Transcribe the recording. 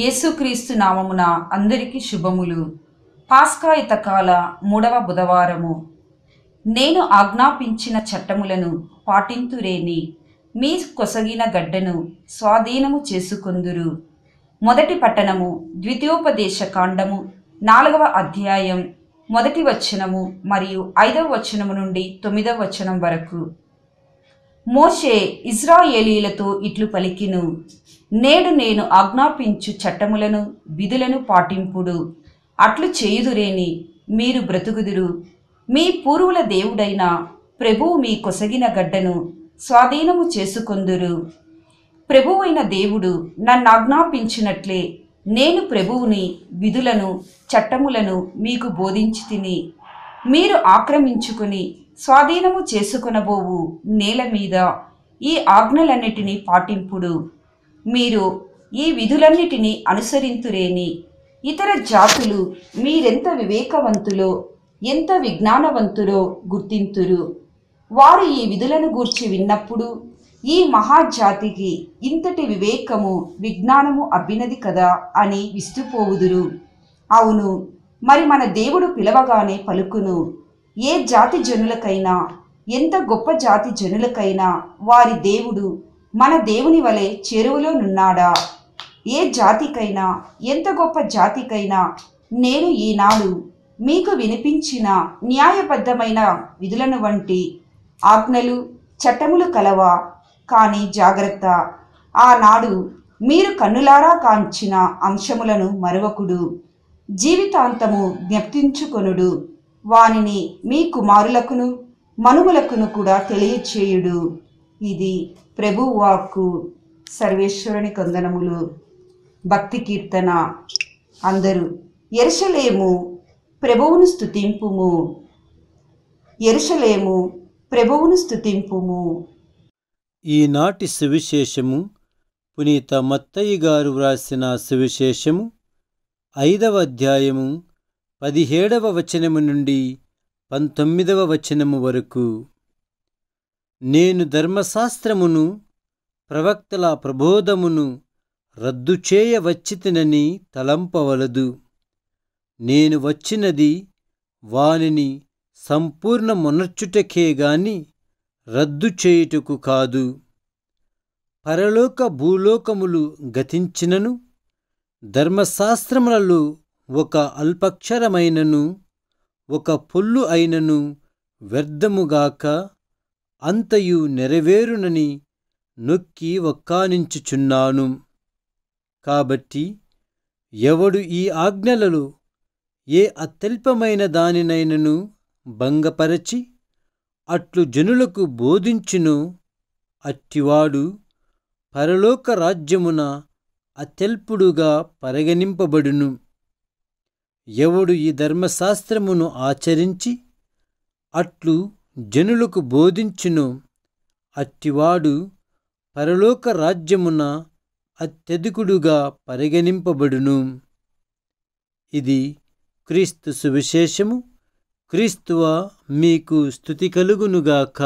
యేసుక్రీస్తు నామమున అందరికీ శుభములు పాస్కాయుతకాల మూడవ బుధవారము నేను ఆజ్ఞాపించిన చట్టములను పాటింతురేని మీ కొసగిన గడ్డను స్వాధీనము చేసుకొందురు మొదటి పట్టణము ద్వితీయోపదేశ కాండము నాలుగవ అధ్యాయం మొదటి వచనము మరియు ఐదవ వచనము నుండి తొమ్మిదవ వచనం వరకు మోషే ఇజ్రాయేలీలతో ఇట్లు పలికిను నేడు నేను ఆజ్ఞాపించు చట్టములను విధులను పాటింపుడు అట్లు చేయుదురేని మీరు బ్రతుకుదురు మీ పూర్వుల దేవుడైన ప్రభువు మీ కొసగిన గడ్డను స్వాధీనము చేసుకొందురు ప్రభువైన దేవుడు నన్ను ఆజ్ఞాపించినట్లే నేను ప్రభువుని విధులను చట్టములను మీకు బోధించి తిని మీరు ఆక్రమించుకుని స్వాధీనము చేసుకొనబోవు నేల మీద ఈ ఆజ్ఞలన్నిటినీ పాటింపుడు మీరు ఈ విధులన్నిటినీ అనుసరింతురేని ఇతర జాతులు మీరెంత వివేకవంతులో ఎంత విజ్ఞానవంతులో గుర్తింతురు వారు ఈ విధులను గూర్చి విన్నప్పుడు ఈ మహాజాతికి ఇంతటి వివేకము విజ్ఞానము అబ్బినది కదా అని విస్తుపోవుదురు అవును మరి మన దేవుడు పిలవగానే పలుకును ఏ జాతి జనులకైనా ఎంత గొప్ప జాతి జనులకైనా వారి దేవుడు మన దేవుని వలె నున్నాడా ఏ జాతికైనా ఎంత గొప్ప జాతికైనా నేను ఈనాడు మీకు వినిపించిన న్యాయబద్ధమైన విధులను వంటి ఆజ్ఞలు చట్టములు కలవా కానీ జాగ్రత్త ఆనాడు మీరు కన్నులారా కాంచిన అంశములను మరవకుడు జీవితాంతము జ్ఞప్తించుకొనుడు వానిని మీ కుమారులకును మనుములకును కూడా తెలియచేయుడు ఇది ప్రభు వాక్కు సర్వేశ్వరుని కొందనములు భక్తి కీర్తన అందరూ ఎరుషలేము ప్రభువును స్థుతింపుము ఎరుషలేము ప్రభువును స్థుతింపుము ఈనాటి సువిశేషము పునీత మత్తయ్య గారు వ్రాసిన సువిశేషము ఐదవ అధ్యాయము పదిహేడవ వచనము నుండి పంతొమ్మిదవ వచనము వరకు నేను ధర్మశాస్త్రమును ప్రవక్తల ప్రబోధమును రద్దు చేయవచ్చితినని తలంపవలదు నేను వచ్చినది వానిని సంపూర్ణ సంపూర్ణమునర్చుటకే గాని రద్దు చేయుటకు కాదు పరలోక భూలోకములు గతించినను ధర్మశాస్త్రములలో ఒక అల్పక్షరమైనను ఒక పొల్లు అయినను వ్యర్థముగాక అంతయు నెరవేరునని నొక్కి ఒక్కానించుచున్నాను కాబట్టి ఎవడు ఈ ఆజ్ఞలలో ఏ అత్యల్పమైన దానినైనను భంగపరచి అట్లు జనులకు బోధించును అట్టివాడు పరలోక రాజ్యమున అత్యల్పుడుగా పరిగణింపబడును ఎవడు ఈ ధర్మశాస్త్రమును ఆచరించి అట్లు జనులకు బోధించును అట్టివాడు పరలోక రాజ్యమున అత్యధికుడుగా పరిగణింపబడును ఇది క్రీస్తు సువిశేషము క్రీస్తువ మీకు స్థుతి కలుగునుగాక